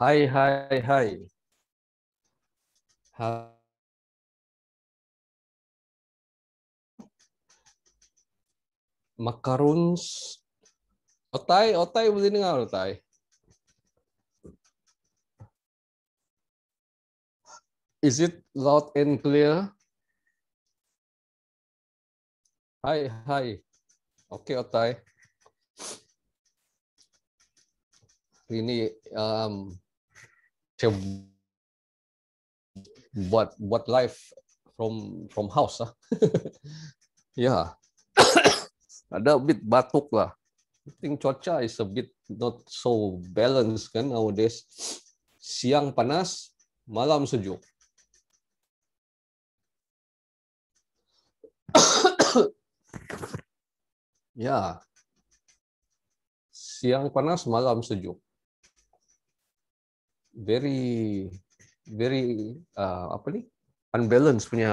Hai, hai, hai. hai, Macarons. Otai, otai boleh dengar otai. Is it loud and clear? hai. hi. Okay, Otai. Ini um, saya buat buat live from from house ah, ya. Ada a bit batuk lah. I think cuaca is a bit not so balanced kan nowadays. Siang panas, malam sejuk. ya. Siang panas, malam sejuk very very uh, apa nih unbalanced punya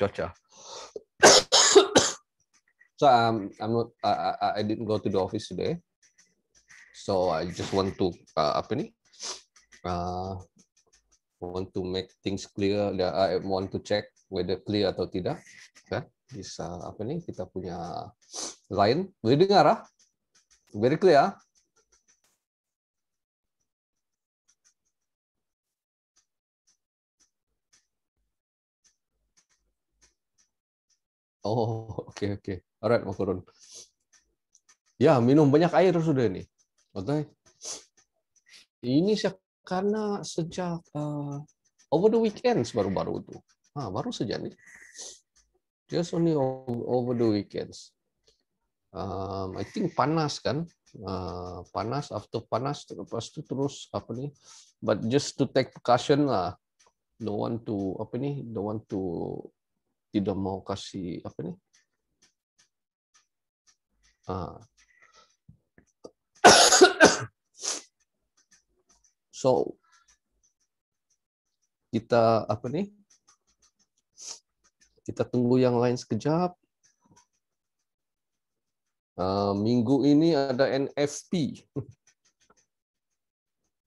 cuaca. so um, I'm not I, I didn't go to the office today. So I just want to uh, apa nih uh, want to make things clear. That I want to check whether clear atau tidak. Okay. Bisa uh, apa nih kita punya line. Boleh dengar ah? Very clear. Ah? Oh, oke okay, oke. Okay. Alright, Makurun. Ya, minum banyak air sudah nih. Okay. Ini sih karena sejak uh, over the weekend baru-baru itu. Ah, baru saja nih. Just only over the weekends. Um, I think panas kan, uh, panas after panas terus itu terus apa nih? But just to take precaution lah. Don't want to apa nih? Don't want to tidak mau kasih apa nih ah. so kita apa nih kita tunggu yang lain sekejap uh, minggu ini ada NFP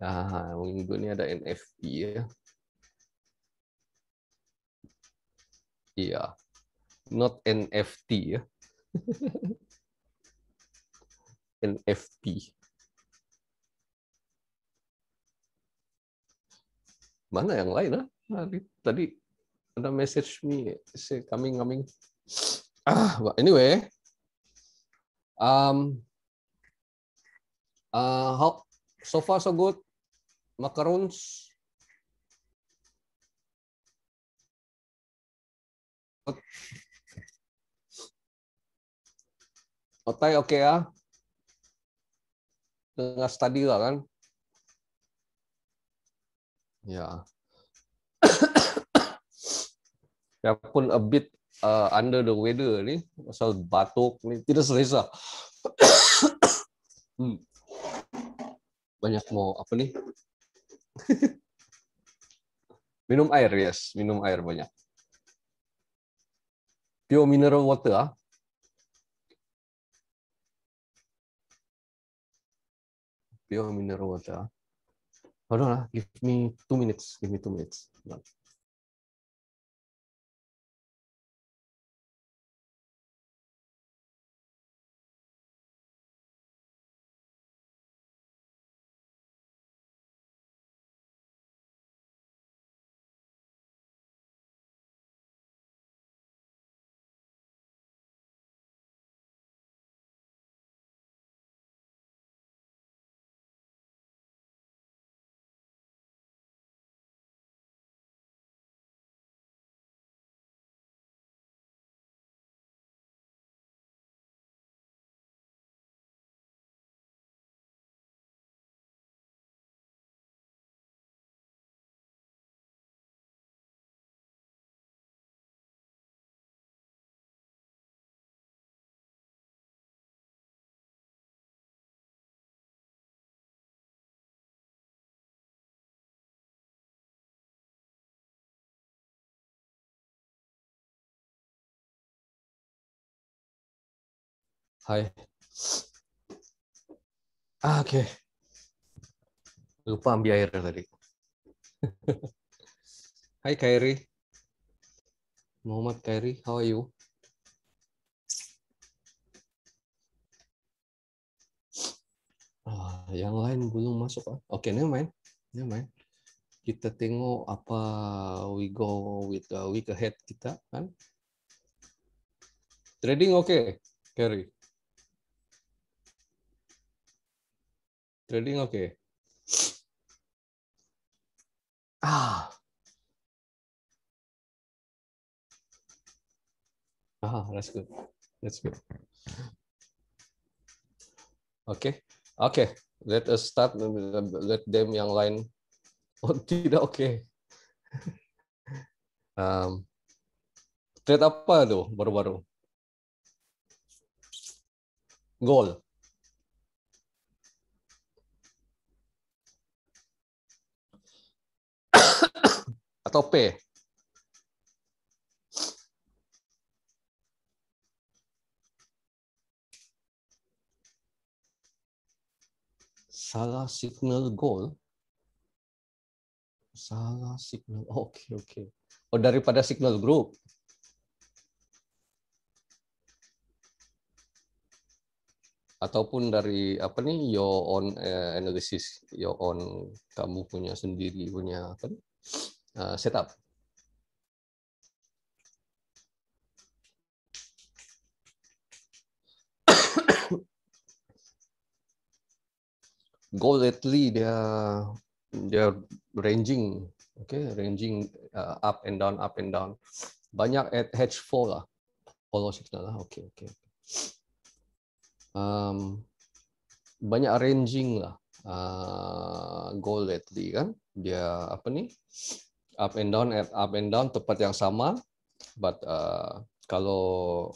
nah minggu ini ada NFP ya Iya. Not NFT ya. NFT Mana yang lain? Ah? Tadi, tadi ada message me, say coming, coming. Ah, but anyway, um, uh, how, so far so good. Macarons. Otai oke okay ya. Dengan study lah kan. Ya. ya pun a bit uh, under the weather ni. Pasal batuk ni. Tidak selesa. hmm. Banyak mau apa nih? minum air, yes. Minum air banyak pure mineral water ah. Pure mineral water. Ah. Hold on, ah. give me two minutes. Give me two minutes. Hai. Ah, Oke. Okay. Lupa ambil air tadi. Hai Kairi. Muhammad Kairi, how are you? Ah, yang lain belum masuk. Ah. Oke, okay, main, main. Kita tengok apa we go with the uh, week ahead kita kan. Trading oke, okay, Kairi. Trading oke. Okay. Ah. Ah, that's good. That's good. Oke. Okay. Oke. Okay. Let us start. Uh, let them yang lain. Oh, tidak oke. Okay. um, trade apa tuh baru-baru? Goal. atau P? Salah signal goal. Salah signal. Oh, oke, okay, oke. Okay, Oh, daripada signal group. ataupun dari apa nih your own eh, analysis your own kamu punya sendiri punya apa nih? uh, eh, setup. Gold lately dia dia ranging, okay, ranging uh, up and down, up and down. Banyak at hedge four lah, follow signal lah. okay, Okay. Um, banyak ranging lah uh, eh, goal lately kan dia apa nih up and down at up and down tepat yang sama but uh, kalau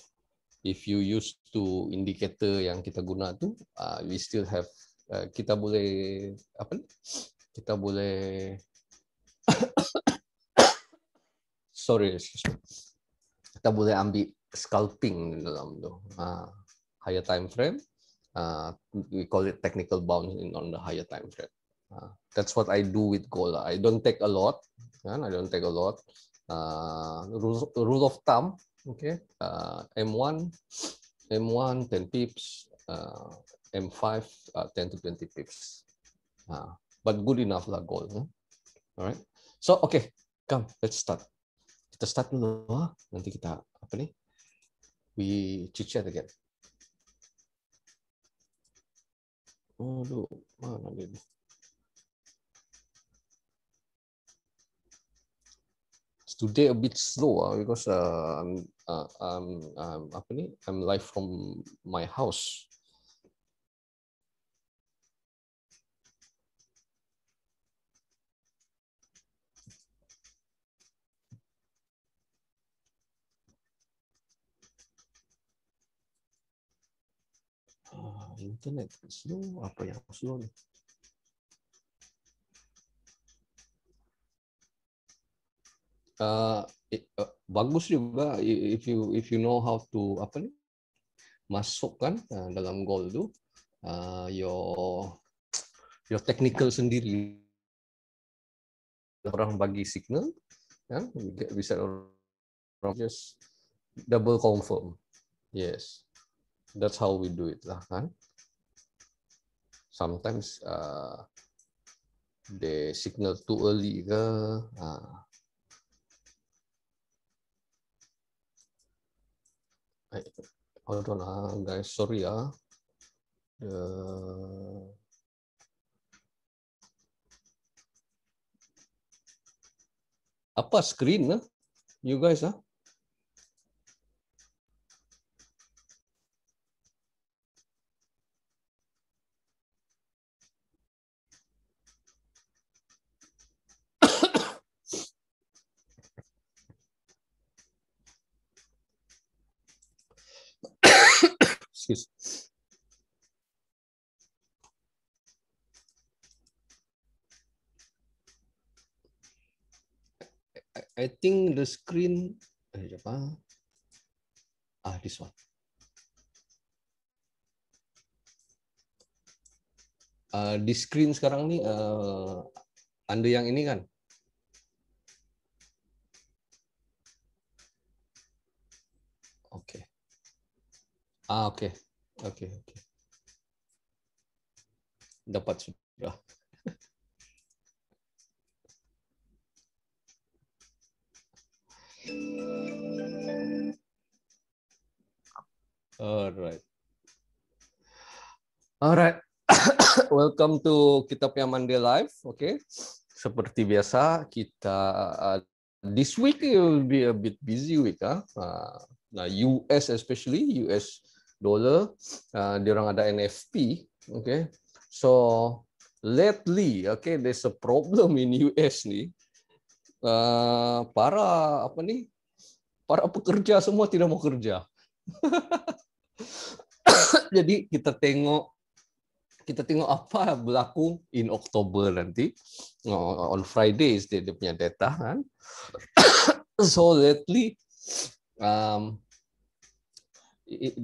if you use to indicator yang kita guna tu uh, we still have uh, kita boleh apa ni kita boleh sorry kita boleh ambil scalping dalam tu uh, higher time frame uh, we call it technical bounce in on the higher time frame Uh, that's what I do with gold. I don't take a lot. Yan, I don't take a lot. Uh, rule, rule of thumb, okay? Uh, M1, M1, 10 pips. Uh, M5, uh, 10 to 20 pips. Uh, but good enough la gold. Huh? All right? So, okay. Come, let's start. Kita start dulu. Ha? Nanti kita, apa ni? We chit-chat again. Aduh, oh, mana dia? today a bit slow ah because uh, I'm uh, I'm um apa ni I'm live from my house. Uh, internet slow apa yang slow ni? uh, bagus juga if you if you know how to apa nih masukkan uh, eh, dalam goal itu uh, your your technical sendiri orang bagi signal kan ya, bisa orang just double confirm yes that's how we do it lah kan sometimes uh, they signal too early ke uh, hold on uh, ah, guys sorry ah. ya uh, apa screen huh? Ah? you guys ah huh? excuse. I think the screen eh, apa? Ah, this one. Uh, di screen sekarang nih eh, uh, Anda yang ini kan? Oke. Ah, oke. Okay. Oke, okay, oke. Okay. Dapat sudah. Alright. Alright. Welcome to Kitab piamande Live. Oke. Okay. Seperti biasa kita uh, this week will be a bit busy week, huh? Ah. Uh, nah, US especially US dollar. Uh, dia orang ada NFP, okay. So lately, okay, there's a problem in US ni. Uh, para apa ni? Para pekerja semua tidak mau kerja. Jadi kita tengok kita tengok apa berlaku in Oktober nanti. Uh, on Fridays dia, dia punya data kan. so lately um,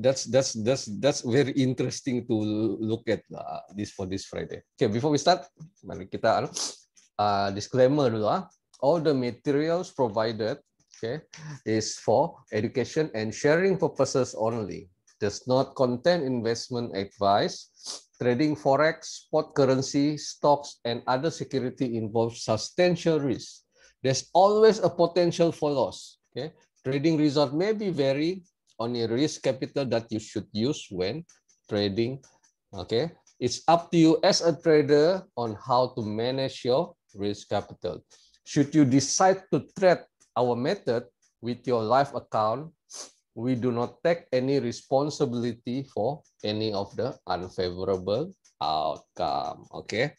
that's that's that's that's very interesting to look at uh, this for this Friday. Okay, before we start, mari kita ano, uh, disclaimer dulu ah. All the materials provided okay is for education and sharing purposes only. Does not contain investment advice, trading forex, spot currency, stocks, and other security involves substantial risk. There's always a potential for loss. Okay, trading result may be very only risk capital that you should use when trading. Okay, it's up to you as a trader on how to manage your risk capital. Should you decide to trade our method with your live account, we do not take any responsibility for any of the unfavorable outcome. Okay,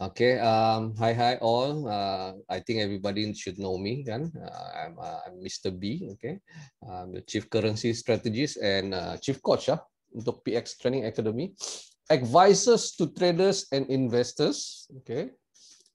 Okay. Um, hi, hi, all. Uh, I think everybody should know me. Kan? Uh, I'm, uh, I'm Mr. B. Okay. Uh, I'm the Chief Currency Strategist and uh, Chief Coach ya, ah, untuk PX Training Academy. Advisors to traders and investors. Okay.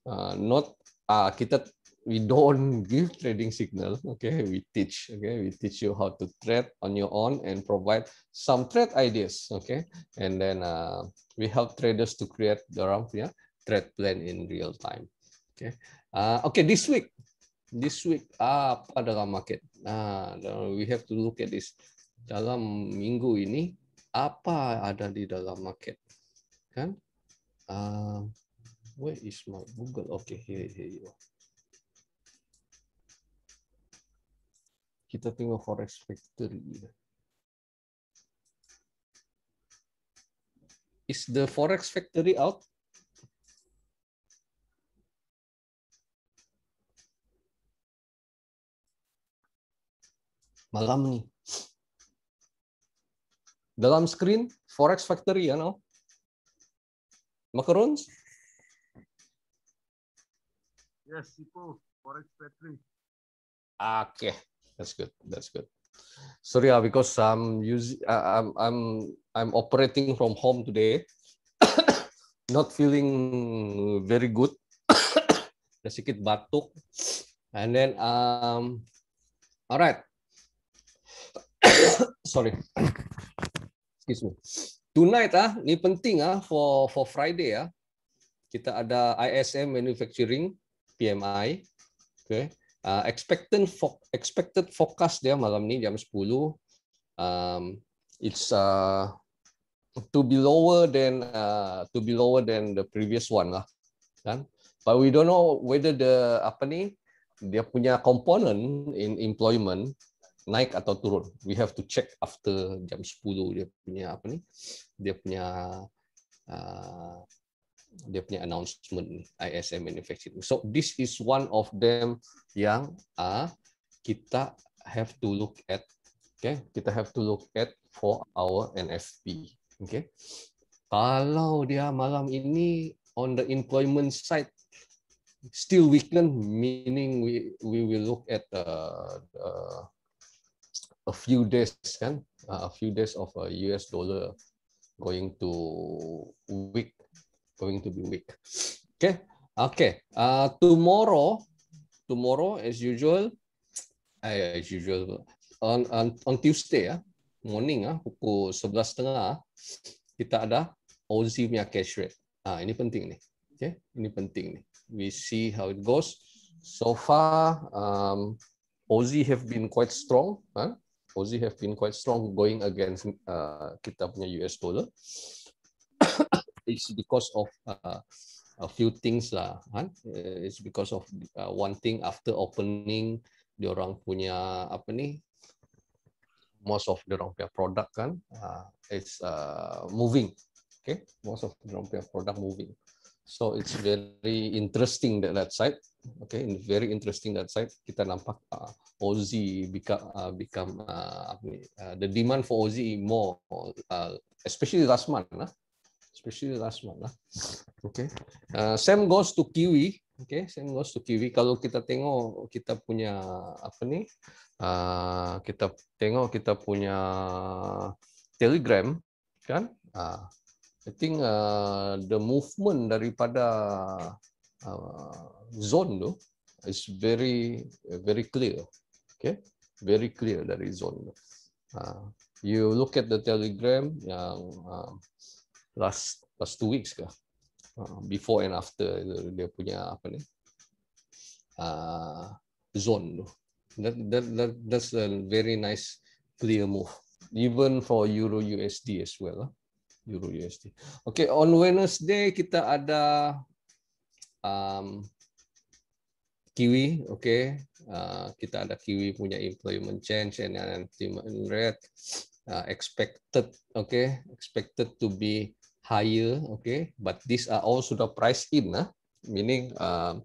Uh, not uh, kita we don't give trading signal okay we teach okay we teach you how to trade on your own and provide some trade ideas okay and then uh, we help traders to create their own yeah trade plan in real time. Okay, uh, okay. This week, this week apa dalam market? Nah, we have to look at this. Dalam minggu ini apa ada di dalam market? Kan? Uh, where is my Google? Okay, here, here you are. Kita tengok forex factory. Is the forex factory out? malam nih. Dalam screen Forex Factory ya, you Know? Macarons? Yes, Sipo, Forex Factory. Okay, that's good. That's good. Sorry, ya because I'm using, ah, I'm, I'm, I'm operating from home today. Not feeling very good. Ada sedikit batuk. And then, um, alright sorry. Excuse me. Tonight ah, ini penting ah for for Friday ya. Kita ada ISM manufacturing PMI. Oke. Okay. Uh, ah, expected fo expected forecast dia malam ini jam 10. Um, it's uh, to be lower than uh, to be lower than the previous one lah. Kan? But we don't know whether the apa nih dia punya komponen in employment naik atau turun. We have to check after jam 10 dia punya apa nih? Dia punya uh, dia punya announcement ISM manufacturing. So this is one of them yang uh, kita have to look at. Okay, kita have to look at for our NFP. Okay, kalau dia malam ini on the employment side still weaken, meaning we we will look at uh, uh, a few days kan uh, a few days of a uh, US dollar going to weak going to be weak oke okay. oke okay. uh, tomorrow tomorrow as usual uh, as usual on on, on Tuesday ya uh, morning ah uh, pukul 11.30 ah, kita ada OZ punya cash rate ah uh, ini penting nih oke okay. ini penting nih we see how it goes so far um, Aussie have been quite strong huh? Ah. Aussie have been quite strong going against uh, kita punya US dollar. it's because of uh, a few things lah. Huh? It's because of uh, one thing after opening dia orang punya apa ni most of the punya produk kan uh, it's uh, moving okay most of the punya produk moving So it's very interesting that, that side. Okay, and very interesting that side. Kita nampak uh, OZ become uh, become uh, uh, the demand for OZ more, uh, especially last month. lah. Especially last month. lah. Okay. Uh, same goes to Kiwi. Okay, same goes to Kiwi. Kalau kita tengok kita punya apa nih? Uh, kita tengok kita punya Telegram kan? Uh, I think uh, the movement daripada uh, zone tu is very very clear. Okay, very clear dari zone. Tu. Uh, you look at the telegram yang uh, last last two weeks ke? Uh, before and after dia punya apa ni? Uh, zone tu. That, that, that, that's a very nice clear move. Even for Euro USD as well. Huh? euro USD. okay, on Wednesday kita ada um, Kiwi, Okay. Uh, kita ada Kiwi punya employment change and unemployment rate uh, expected, okay. expected to be higher, Okay. But these are all sudah price in, nah. meaning uh,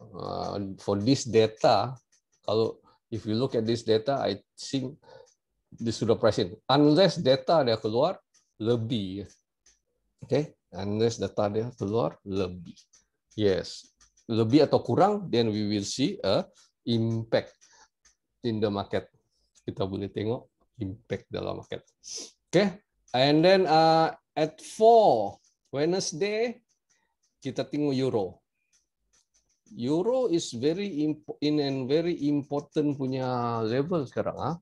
uh, for this data, kalau if you look at this data, I think this sudah price in. Unless data ada keluar lebih. Oke, okay? unless data dia keluar lebih. Yes, lebih atau kurang, then we will see a impact in the market. Kita boleh tengok impact dalam market. Oke, okay? and then uh, at four Wednesday kita tengok euro. Euro is very in and very important punya level sekarang. Ha? Ah.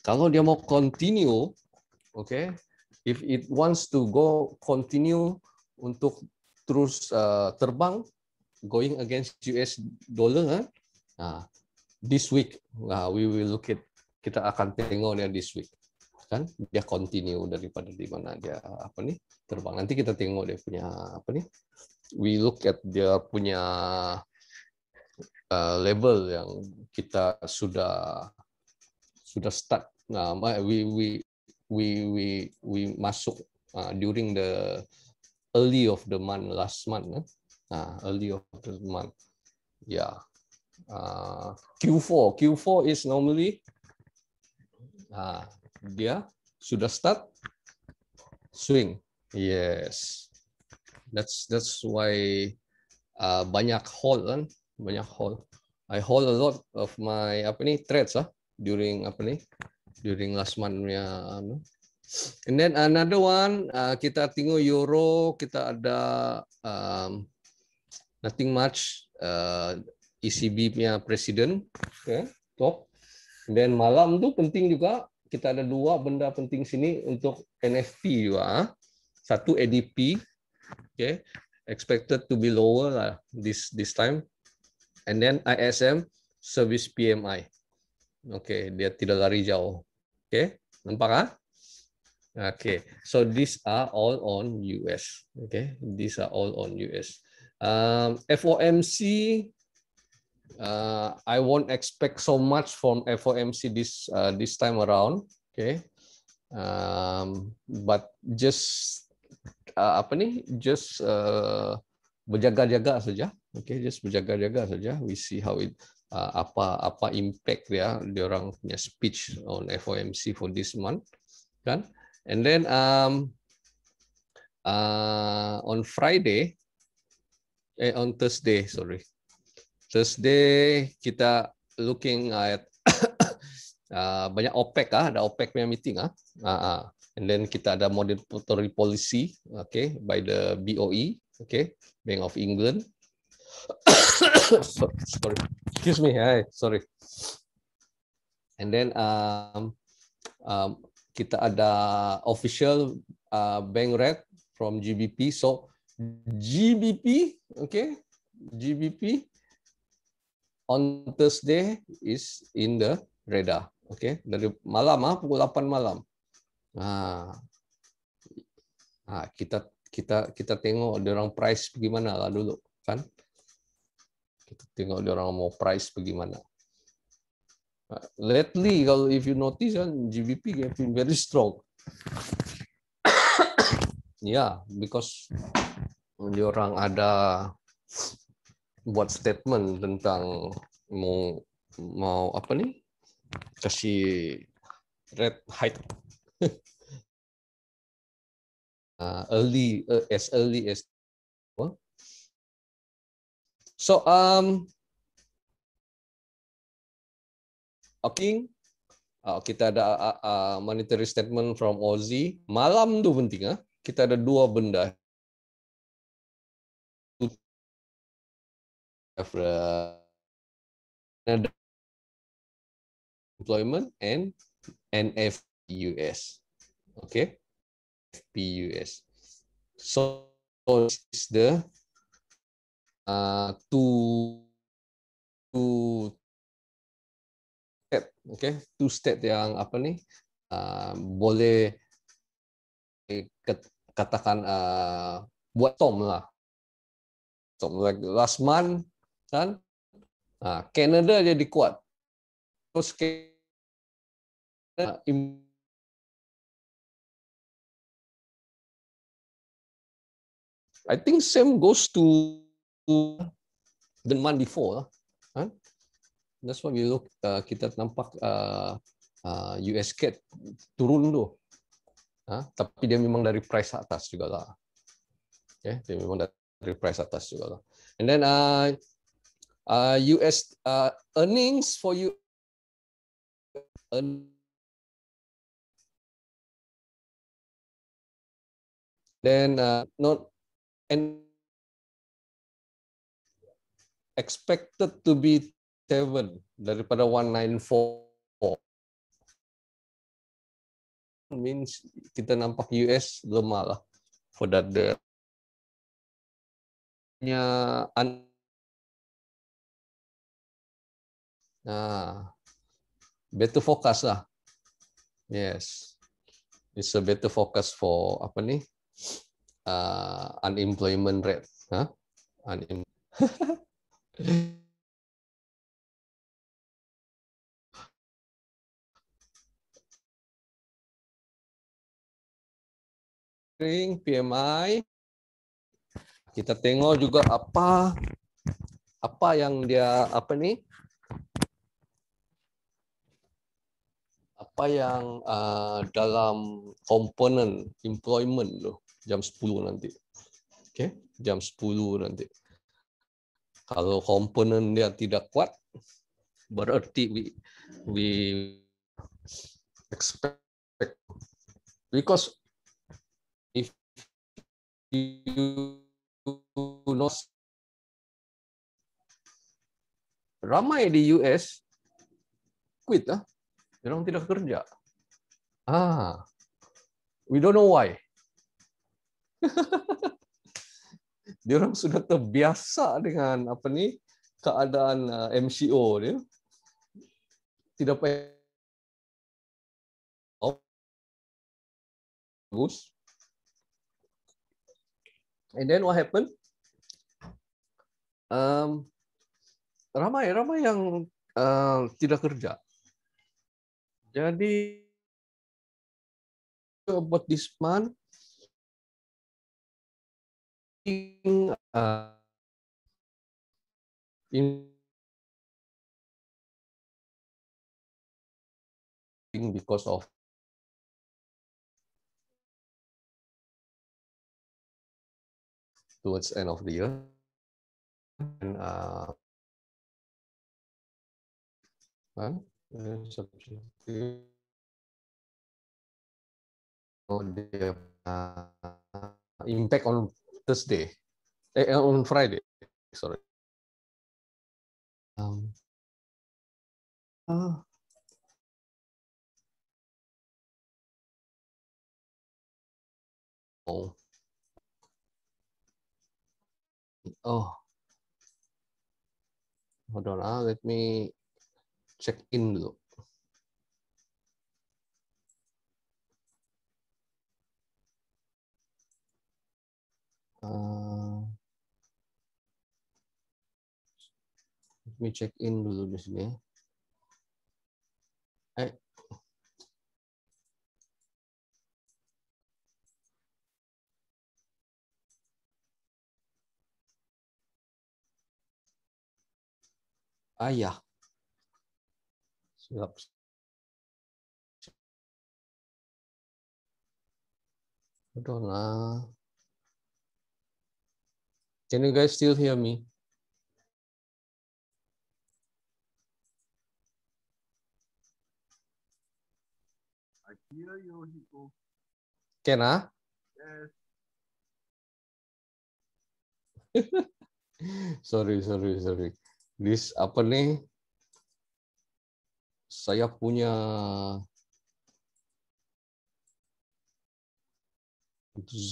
Kalau dia mau continue, okay, If it wants to go continue untuk terus uh, terbang going against US dollar, eh? nah, this week nah, we will look at kita akan tengok dia this week kan dia continue daripada di mana dia apa nih terbang nanti kita tengok dia punya apa nih we look at dia punya uh, level yang kita sudah sudah start nah we we we we we masuk uh, during the early of the month last month eh? uh, early of the month yeah uh, Q4 Q4 is normally uh, dia sudah start swing yes that's that's why uh, banyak hold kan banyak hold I hold a lot of my apa nih trades ah during apa nih during last month-nya anu. And then another one uh, kita tengok euro kita ada um, nothing much uh, ECB punya presiden okay, ya, top. And then malam tu penting juga kita ada dua benda penting sini untuk NFP juga. Ah. Satu ADP okay expected to be lower lah this this time. And then ISM service PMI. Oke, okay, dia tidak lari jauh. Okay, nampak ah? Okay, so these are all on US. Okay, these are all on US. Um, FOMC, uh, I won't expect so much from FOMC this uh, this time around. Okay, um, but just uh, apa nih? Just uh, berjaga-jaga saja. Okay, just berjaga-jaga saja. We see how it Uh, apa apa impact ya orang punya speech on FOMC for this month kan and then um, uh, on Friday eh, on Thursday sorry Thursday kita looking at uh, banyak OPEC ah ada OPEC punya meeting ah uh, uh. and then kita ada monetary policy okay by the BOE okay Bank of England sorry excuse me hi sorry and then um, um, kita ada official uh, bank rep from GBP so GBP okay GBP on Thursday is in the radar okay dari malam ah pukul 8 malam ah ah kita kita kita tengok orang price gimana lah dulu kan kita gitu. tengok orang mau price bagaimana. Nah, lately, kalau if you notice kan GBP getting very strong. yeah, because dia orang ada buat statement tentang mau mau apa nih kasih red height uh, early uh, as early as well, So um, oke, okay. uh, kita ada uh, uh, monetary statement from Ozzy. Malam itu penting ya. Kita ada dua benda. Employment and NFUS. Okay, PUS. So, so this is the uh, ah, two two state, oke, okay? two state yang apa nih ah, uh, boleh eh, katakan uh, buat tom lah, tom like last month kan, uh, Canada jadi kuat, terus ke I think same goes to the month before. Huh? That's why we look, uh, kita nampak uh, uh, US CAD turun tu. Huh? Tapi dia memang dari price atas juga lah. Okay? Dia memang dari price atas juga lah. And then uh, uh, US uh, earnings for you then uh, not and expected to be 7 daripada 194. Means kita nampak US lemah lah for that there. Nya Nah, better focus lah. Yes. It's a better focus for apa nih? Ah, uh, unemployment rate. Huh? Unemployment. ring PMI kita tengok juga apa apa yang dia apa nih apa yang uh, dalam komponen employment tu jam 10 nanti. Okey, jam 10 nanti. Kalau komponen dia tidak kuat, berarti we, we expect because if you know ramai di US quit ah orang tidak kerja ah we don't know why dia orang sudah terbiasa dengan apa ni keadaan uh, MCO dia tidak payah bagus and then what happen um, ramai ramai yang uh, tidak kerja jadi about this month uh, in because of towards end of the year and uh, impact on Thursday, eh, eh, on Friday, sorry. Um, oh. Oh. Oh. Hold on, ah, let me check in dulu. me check in dulu di sini. Eh. ya. Siap. Aduh on. Can you guys still hear me? Yoyohiko. Iya, iya, gitu. Kena? Ah? Yes. sorry, sorry, sorry. This apa nih? Saya punya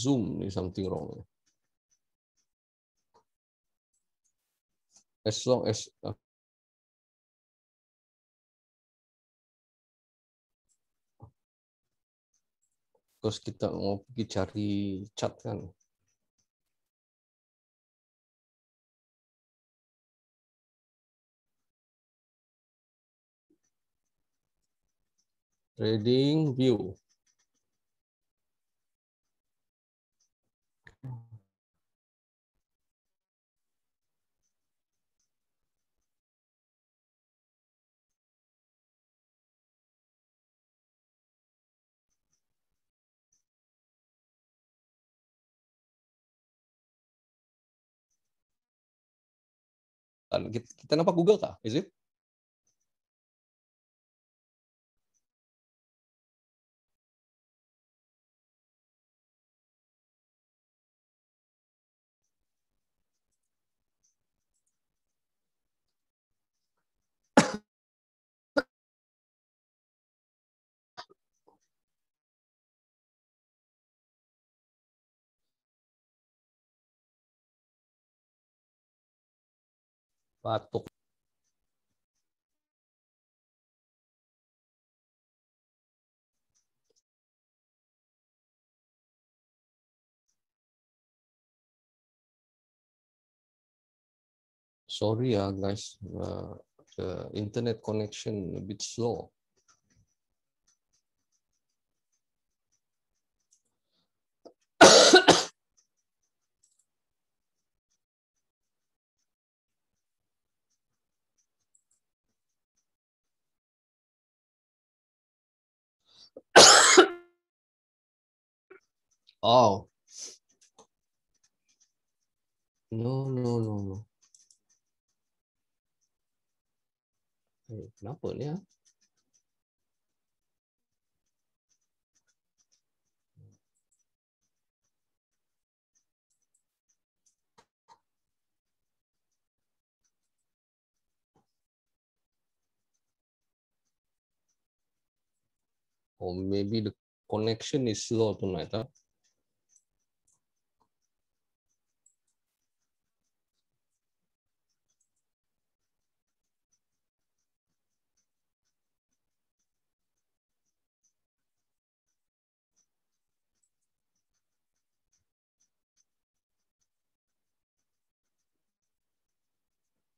Zoom nih something wrong. As long as terus kita mau pergi cari cat kan trading view Kan, kita nampak Google kah? Is it? sorry uh, guys uh, the internet connection a bit slow oh. No, no, no, no. Eh, no pues, or maybe the connection is slow tonight. Huh?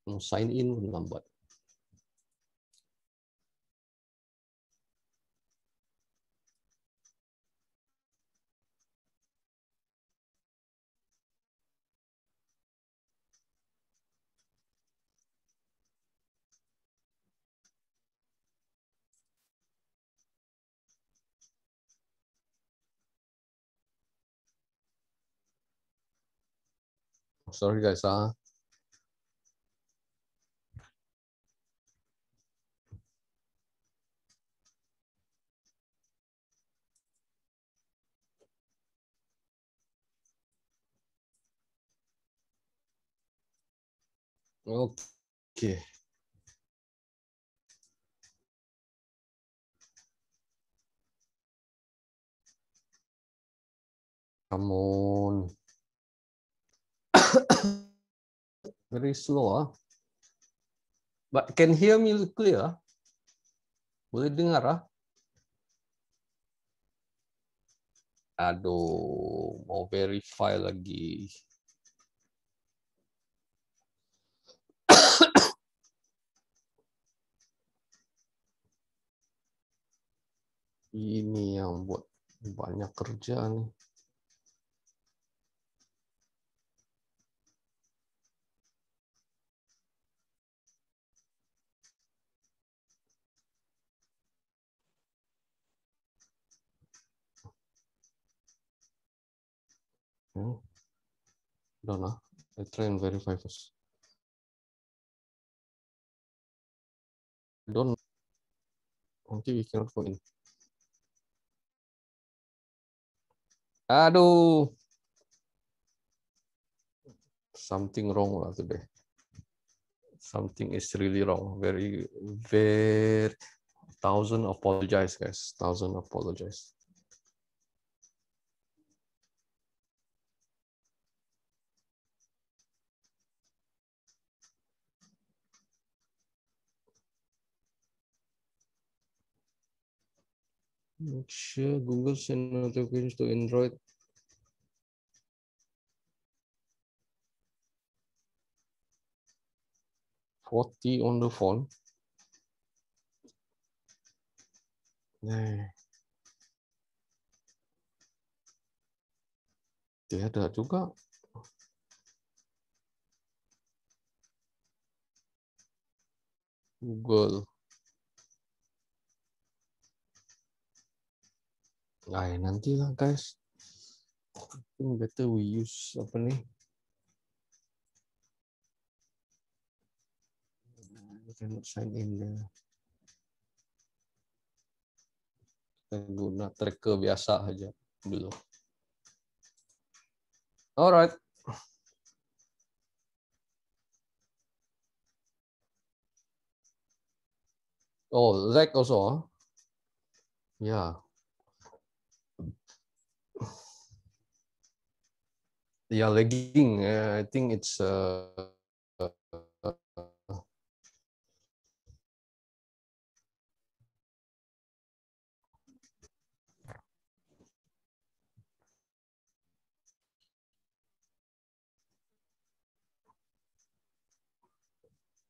Mm, sign in pun sorry guys. Uh. Okay. Come on. very slow. Ah. But can hear me clear? Ah? Boleh dengar ah? Aduh, mau verify lagi. Ini yang buat banyak kerja nih. Okay. Hmm. Don't know. I'll try and verify first. Don't. Okay, we cannot go in. Aduh. Something wrong lah today. Something is really wrong. Very, very, thousand apologize guys. Thousand apologize. Make sure Google send notifications to Android. Forty on the phone. Nah, dia ada juga Google Nah, nanti lah guys. I think better we use apa nih? We cannot sign in the kita guna tracker biasa aja dulu. Alright. Oh, Zack also. Huh? Yeah. yeah lagging uh, i think it's uh,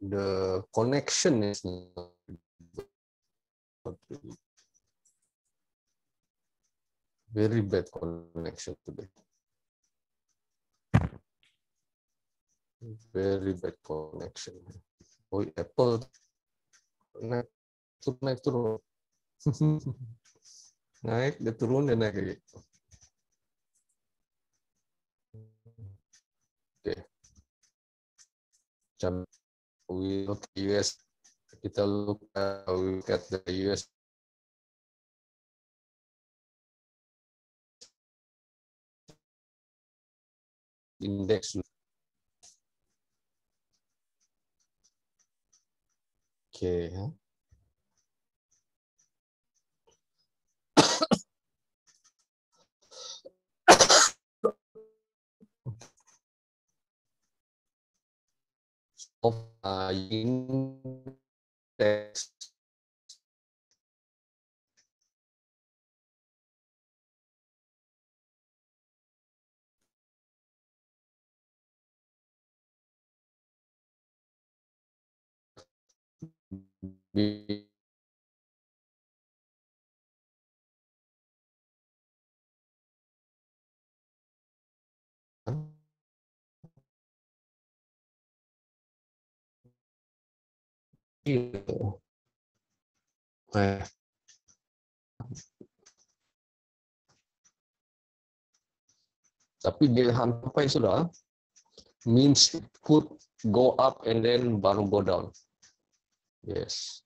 the connection is very bad connection today. very bad connection. Oh, Apple naik turun naik turun. naik dia turun dia naik lagi. Oke. Okay. We look US. Kita look at, we look at the US index Okay. Huh? of uh, text Tapi dirham apa sudah? Means could go up and then baru go down. Yes.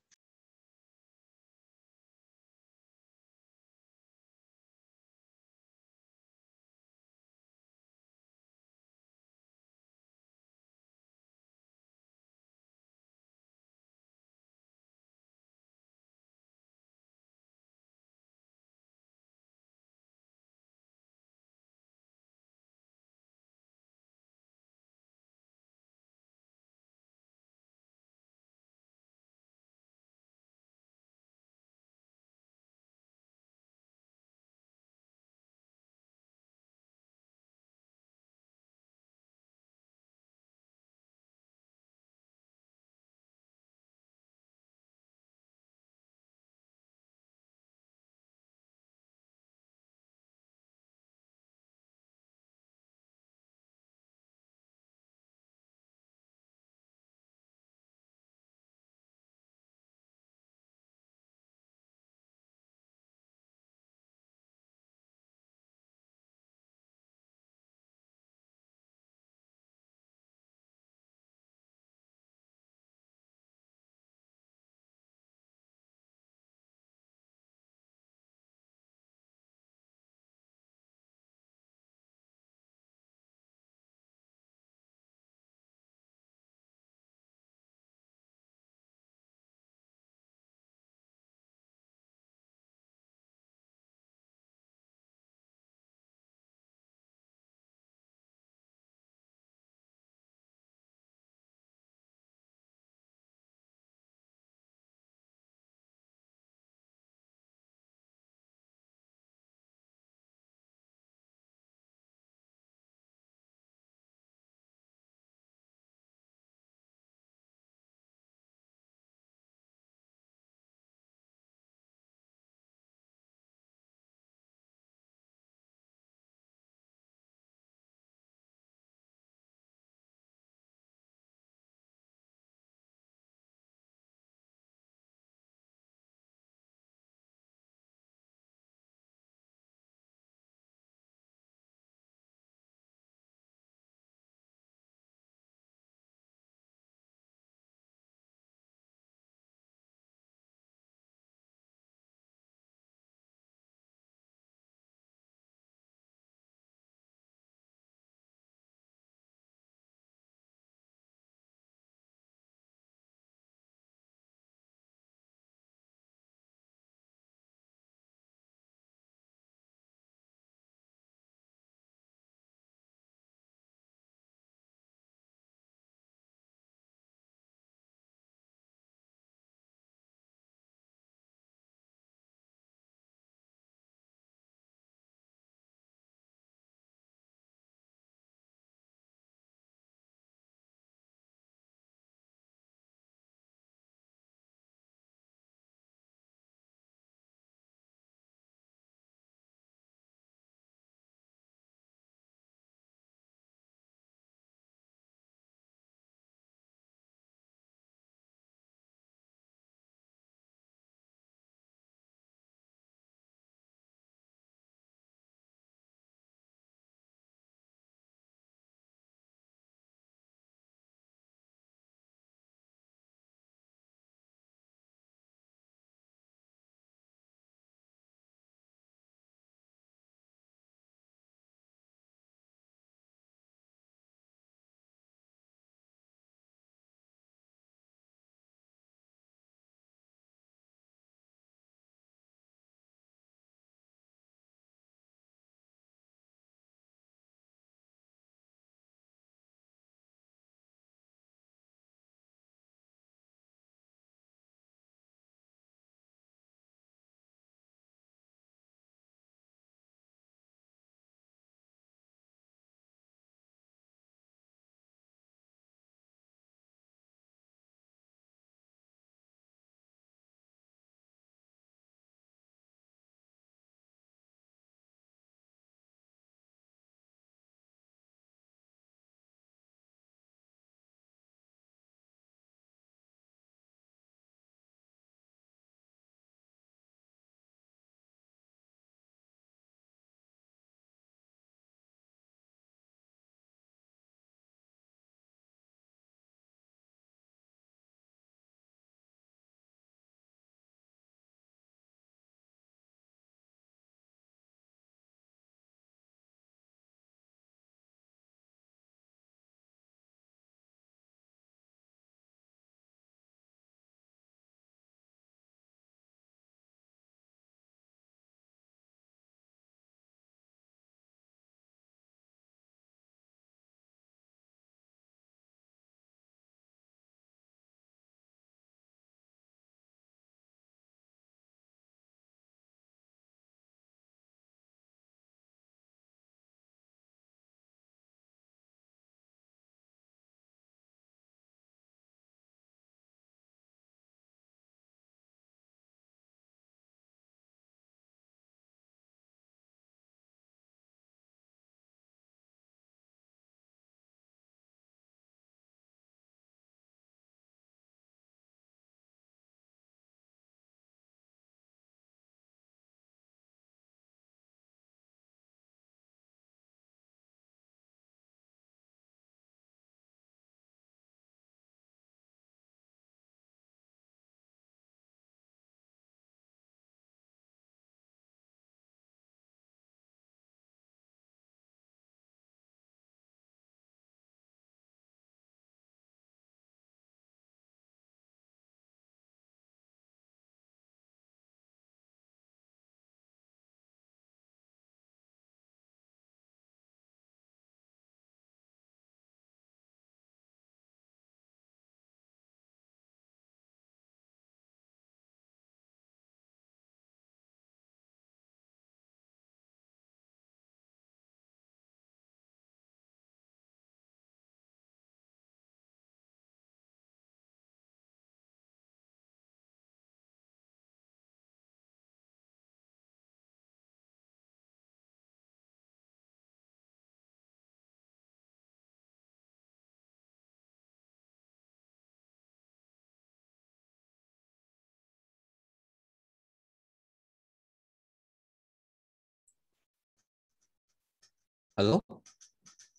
Hello?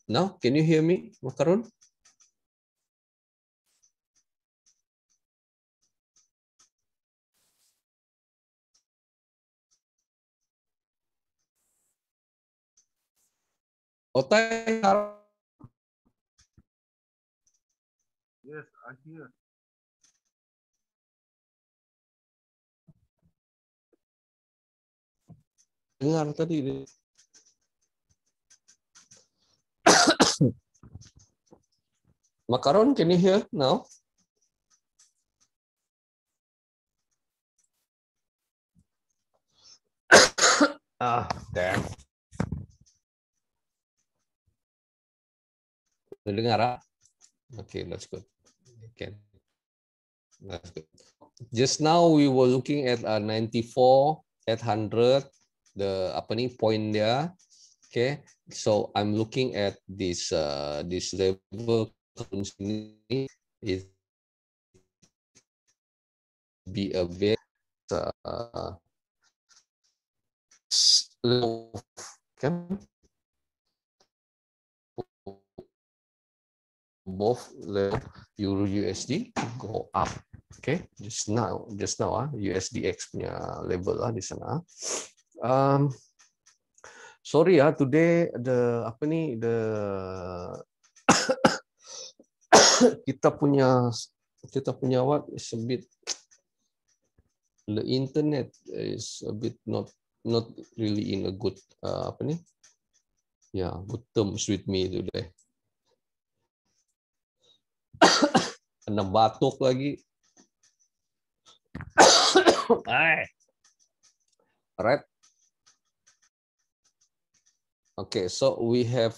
Now, can you hear me, Makarun? Otay, Yes, I hear. Dengar tadi. Macaron, can you hear now? ah, damn. Okay, that's good. Okay. That's good. Just now we were looking at uh, 94, 800, the opening point there. Okay, so I'm looking at this uh, this level ini is be a bit uh, slow both level euro USD go up okay just now just now ah USDX punya level lah di sana um, sorry ah, today the apa ni the kita punya kita punya what is a bit the internet is a bit not not really in a good uh, apa nih ya yeah, good terms with me today kena batuk lagi right okay so we have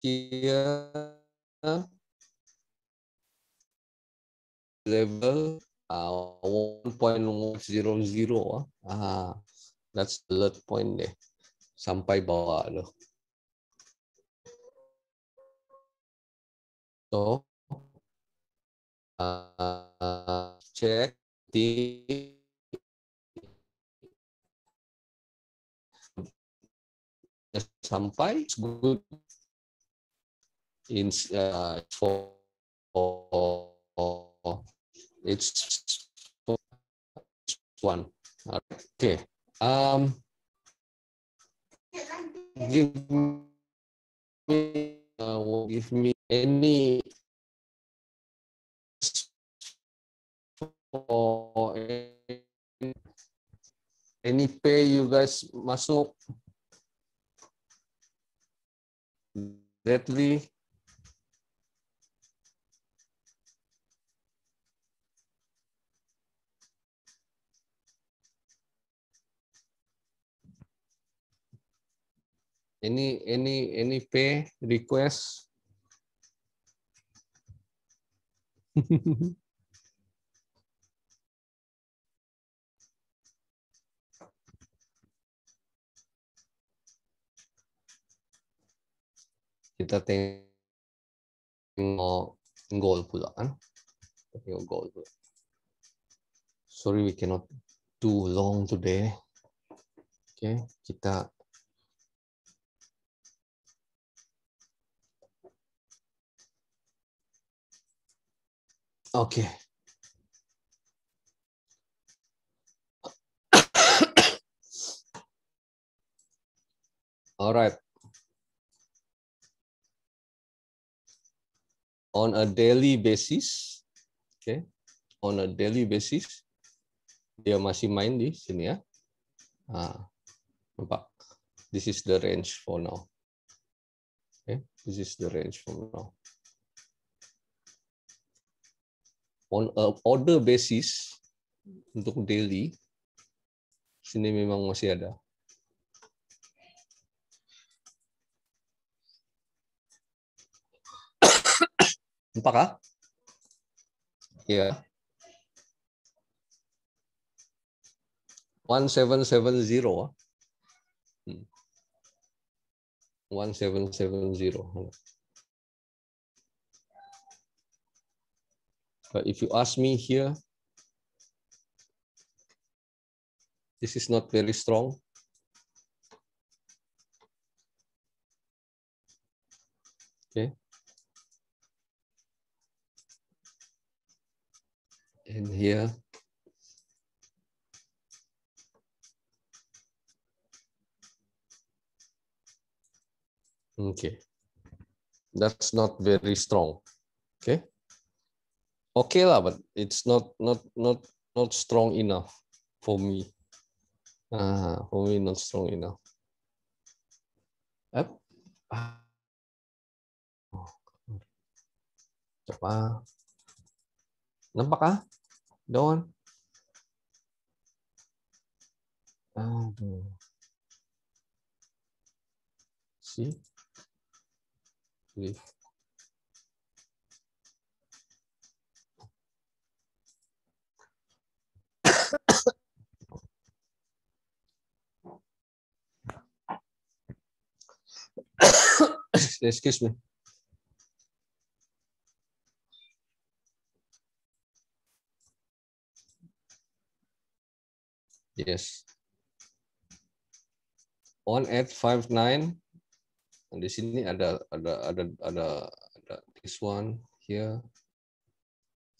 here level uh, 1.100. Ah, that's the alert point deh. Sampai bawah loh. So, uh, check the sampai good in uh, for, for It's one. Okay. Um, give me, uh, give me any or any, pay you guys masuk deadly any any any pay request kita tengok goal pula kan tengok goal pula sorry we cannot too long today okay kita Oke. Okay. Alright. On a daily basis, oke, okay. on a daily basis, dia masih main di sini ya. Ah, nampak. This is the range for now. Okay, this is the range for now. on a uh, order basis untuk daily. Sini memang masih ada. Empat kah? Ya. Yeah. seven zero ah. hmm. But if you ask me here, this is not very strong. Okay. And here, Okay. That's not very strong. Okay okay lah, but it's not not not not strong enough for me. Ah, for me not strong enough. Up. Coba. Nampak ah? Doon. Aduh. See? Leave. Excuse me. Yes. One eight five nine. Di sini ada ada ada ada ada this one here.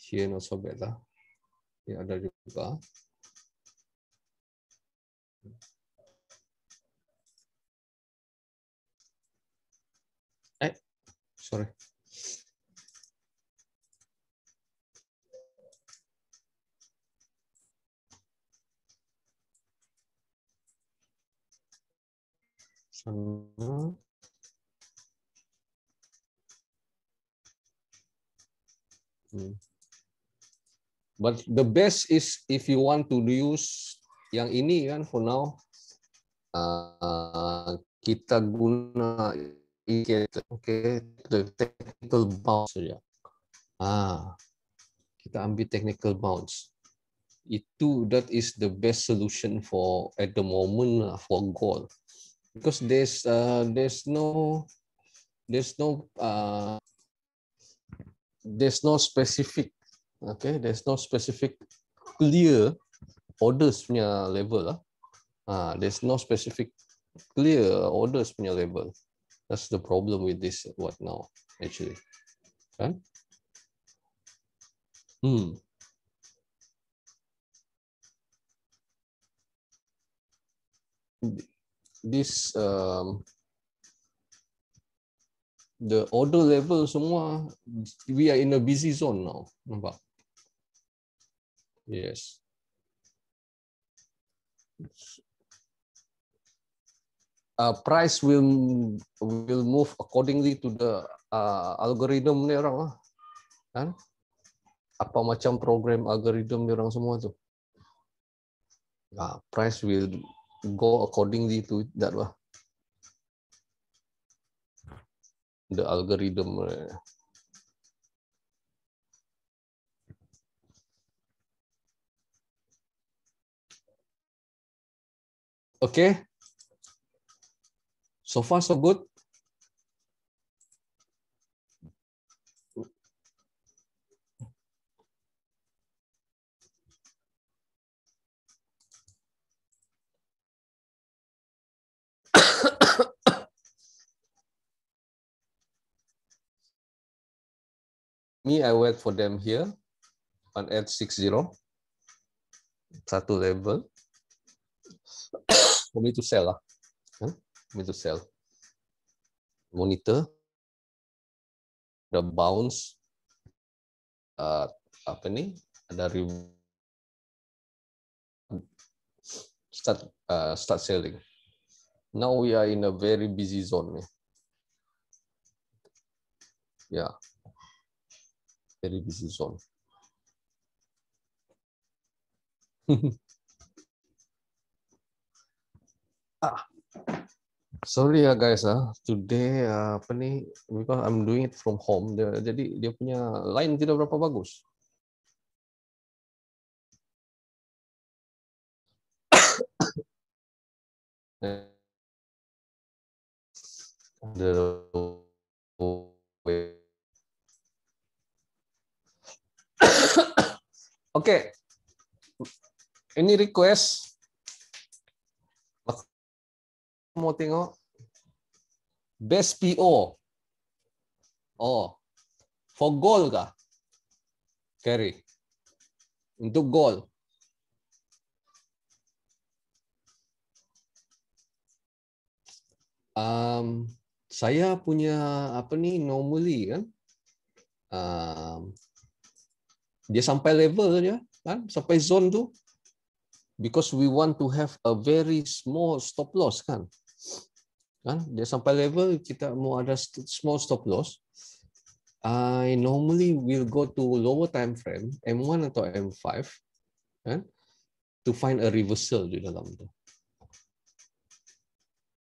Here not so bad Ini ada juga. sorry. Hmm. But the best is if you want to use yang ini kan for now uh, kita guna 一些 okay, the technical bounce ya. Ah, kita ambil technical bounce. Itu that is the best solution for at the moment lah for gold, Because there's uh, there's no there's no uh, there's no specific okay there's no specific clear orders punya level lah. Ah, uh, there's no specific clear orders punya level. That's the problem with this what now, actually. Hmm. This um, the order level semua we are in a busy zone now nampak yes uh, price will will move accordingly to the uh, algorithm ni orang lah. Kan? Apa macam program algorithm ni orang semua tu. Uh, price will go accordingly to that lah. The algorithm. Eh. Okay, So far so good. Me, I wait for them here on zero satu level for me to sell lah. Huh? with the cell. Monitor the bounce uh, apa ini? Ada start uh, start selling. Now we are in a very busy zone. Yeah, ya. very busy zone. ah sorry ya guys ah today ah, apa nih because I'm doing it from home jadi dia punya line tidak berapa bagus Oke, okay. ini request mau tengok best PO. Oh, for goal kah? Carry. Untuk goal. Um, saya punya apa ni normally kan? Um, dia sampai level ya kan sampai zone tu because we want to have a very small stop loss kan kan dia sampai level kita mau ada small stop loss I normally will go to lower time frame M1 atau M5 kan to find a reversal di dalam tu.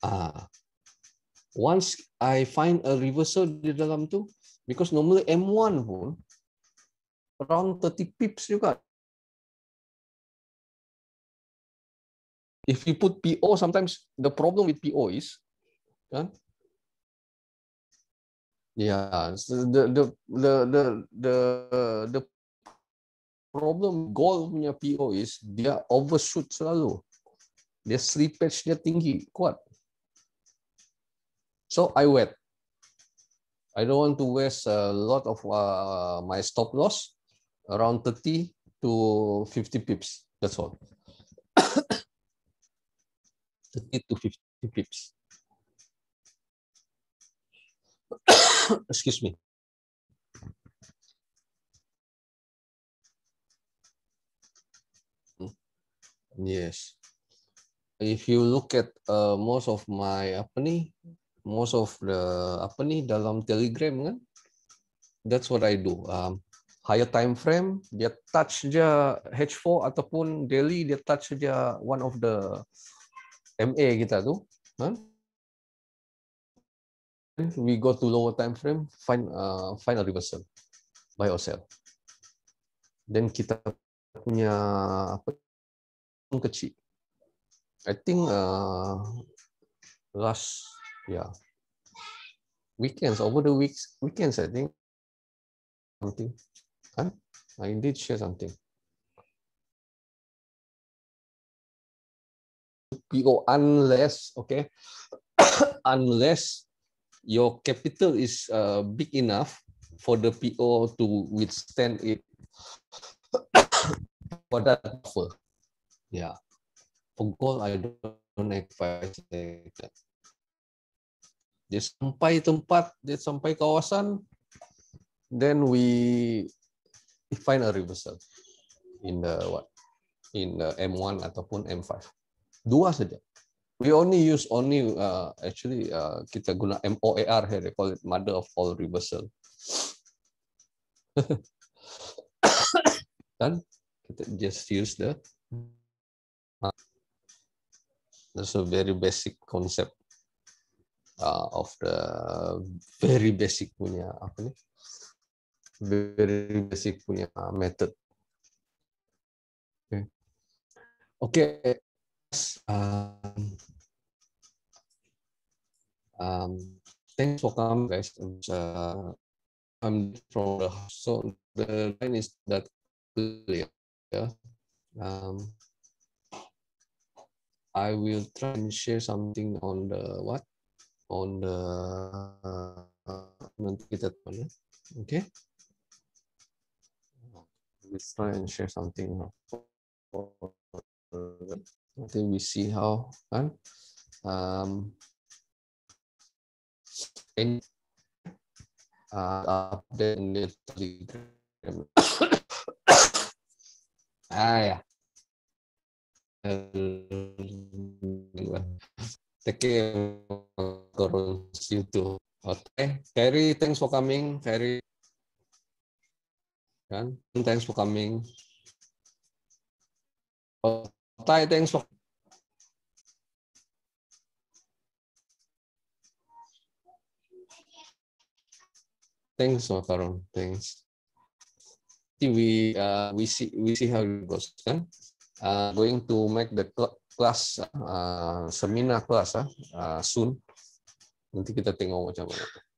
ah once I find a reversal di dalam tu, because normally M1 pun around 30 pips juga if you put PO, sometimes the problem with PO is kan? Ya, the the the the the, the, the problem goal punya PO is dia overshoot selalu. Dia slippage dia tinggi, kuat. So I wait. I don't want to waste a lot of uh, my stop loss around 30 to 50 pips. That's all. 30 to 50 pips. excuse me yes if you look at uh, most of my apa nih most of the apa nih dalam telegram kan that's what I do um, higher time frame dia touch saja H4 ataupun daily dia touch saja one of the MA kita tu huh? we go to lower time frame, find uh, find a reversal by ourselves. Then kita punya apa kecil. I think uh, last yeah weekends over the weeks weekends I think something. Huh? I did share something. PO unless okay unless your capital is uh, big enough for the PO to withstand it for that offer. Yeah. For gold, I don't advise that. Dia sampai tempat, dia sampai kawasan, then we find a reversal in the what in the M1 ataupun M5. Dua saja. We only use only uh, actually uh, kita guna MOAR here they call it mother of all reversal. Dan kita just use the uh, that's a very basic concept uh, of the very basic punya apa nih very basic punya method. Okay. Okay. Um, Um, thanks for coming, guys. Uh, I'm from the so the line is that clear. Yeah. Um, I will try and share something on the what on the nanti uh, eh? Okay. Let's try and share something until we see how. Huh? Um, any uh, ah ya take you itu. Oke, Ferry, thanks for coming Ferry, kan thanks for coming Oh, thanks for Thanks not Thanks. own we uh, we see we see how it goes kan uh, going to make the class uh, seminar class ah, uh, soon nanti kita tengok macam mana